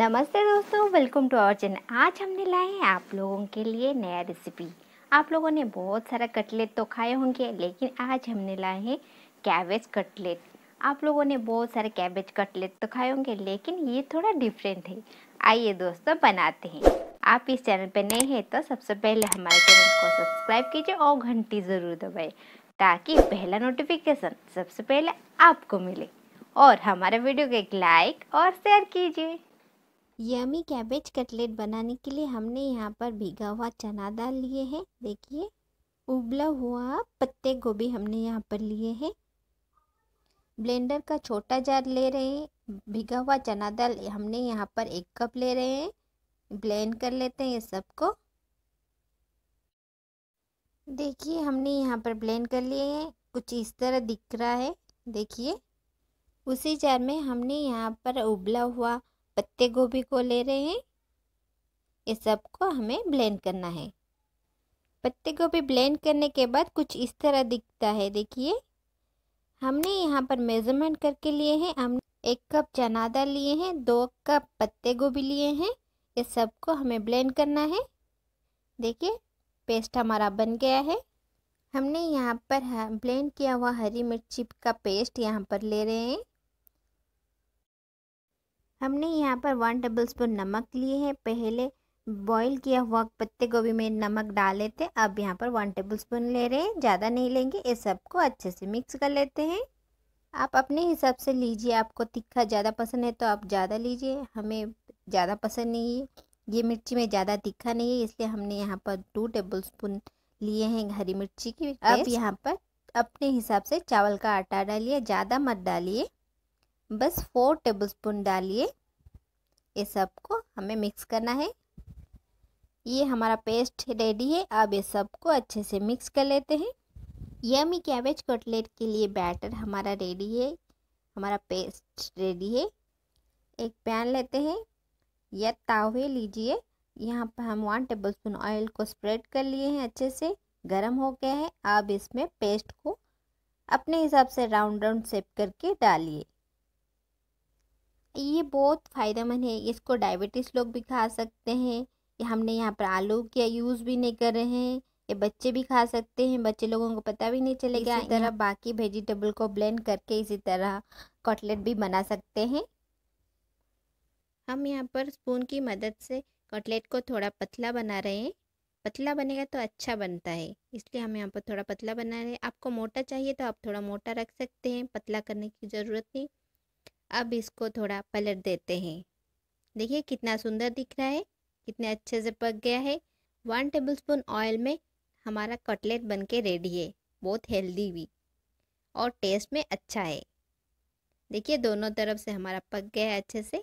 नमस्ते दोस्तों welcome to our channel आज हमने लाए हैं आप लोगों के लिए नया रेसिपी आप लोगों ने बहुत सारा कटलेट तो खाए होंगे लेकिन आज हमने लाए हैं कैबेज कटलेट आप लोगों ने बहुत सारे कैबेज कटलेट तो खाए होंगे लेकिन ये थोड़ा डिफरेंट है आइए दोस्तों बनाते हैं आप इस चैनल पर नए हैं तो सबसे पहले हमारे चैनल को सब्सक्राइब कीजिए और घंटी ज़रूर दबाएँ ताकि पहला नोटिफिकेशन सबसे पहले आपको मिले और हमारे वीडियो को एक लाइक और शेयर कीजिए यमी कैबेज कटलेट बनाने के लिए हमने यहाँ पर भीगा हुआ चना दाल लिए हैं देखिए उबला हुआ पत्ते गोभी हमने यहाँ पर लिए हैं ब्लेंडर का छोटा जार ले रहे हैं भीगा हुआ चना दाल हमने यहाँ पर एक कप ले रहे हैं ब्लेंड कर लेते हैं ये सबको देखिए हमने यहाँ पर ब्लेंड कर लिए हैं कुछ इस तरह दिख रहा है देखिए उसी जार में हमने यहाँ पर उबला हुआ पत्ते गोभी को ले रहे हैं ये सब को हमें ब्लेंड करना है पत्ते गोभी ब्लेंड करने के बाद कुछ इस तरह दिखता है देखिए हमने यहाँ पर मेजरमेंट करके लिए हैं हम एक कप चना दाल लिए हैं दो कप पत्ते गोभी लिए हैं ये को हमें ब्लेंड करना है देखिए पेस्ट हमारा बन गया है हमने यहाँ पर ब्लेंड हाँ, किया हुआ हरी मिर्ची का पेस्ट यहाँ पर ले रहे हैं हमने यहाँ पर वन टेबल स्पून नमक लिए हैं पहले बॉईल किया हुआ पत्ते गोभी में नमक डाले थे अब यहाँ पर वन टेबल स्पून ले रहे हैं ज़्यादा नहीं लेंगे ये सबको अच्छे से मिक्स कर लेते हैं आप अपने हिसाब से लीजिए आपको तीखा ज़्यादा पसंद है तो आप ज़्यादा लीजिए हमें ज़्यादा पसंद नहीं है ये मिर्ची में ज़्यादा तीखा नहीं है इसलिए हमने यहाँ पर टू टेबल स्पून लिए हैं हरी मिर्ची की अब यहाँ पर अपने हिसाब से चावल का आटा डालिए ज़्यादा मत डालिए बस फोर टेबलस्पून डालिए ये सब को हमें मिक्स करना है ये हमारा पेस्ट रेडी है अब ये को अच्छे से मिक्स कर लेते हैं यमी कैबेज कटलेट के लिए बैटर हमारा रेडी है हमारा पेस्ट रेडी है एक पैन लेते हैं या तावे लीजिए यहाँ पर हम वन टेबल स्पून ऑयल को स्प्रेड कर लिए हैं अच्छे से गर्म हो गया है अब इसमें पेस्ट को अपने हिसाब से राउंड राउंड सेप करके डालिए ये बहुत फ़ायदेमंद है इसको डायबिटीज़ लोग भी खा सकते हैं ये हमने यहाँ पर आलू के यूज़ भी नहीं कर रहे हैं ये बच्चे भी खा सकते हैं बच्चे लोगों को पता भी नहीं चलेगा इसी तरह बाकी वेजिटेबल को ब्लेंड करके इसी तरह कटलेट भी बना सकते हैं हम यहाँ पर स्पून की मदद से कटलेट को थोड़ा पतला बना रहे हैं पतला बनेगा तो अच्छा बनता है इसलिए हम यहाँ पर थोड़ा पतला बना रहे हैं आपको मोटा चाहिए तो आप थोड़ा मोटा रख सकते हैं पतला करने की ज़रूरत नहीं अब इसको थोड़ा पलट देते हैं देखिए कितना सुंदर दिख रहा है कितने अच्छे से पक गया है वन टेबलस्पून ऑयल में हमारा कटलेट बन के रेडी है बहुत हेल्दी भी और टेस्ट में अच्छा है देखिए दोनों तरफ से हमारा पक गया है अच्छे से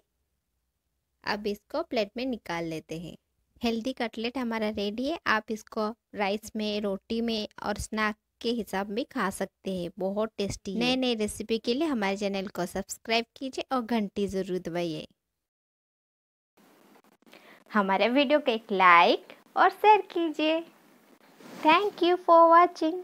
अब इसको प्लेट में निकाल लेते हैं हेल्दी कटलेट हमारा रेडी है आप इसको राइस में रोटी में और स्नैक के हिसाब में खा सकते हैं बहुत टेस्टी नए नए रेसिपी के लिए हमारे चैनल को सब्सक्राइब कीजिए और घंटी ज़रूर दबाइए हमारे वीडियो को एक लाइक और शेयर कीजिए थैंक यू फॉर वॉचिंग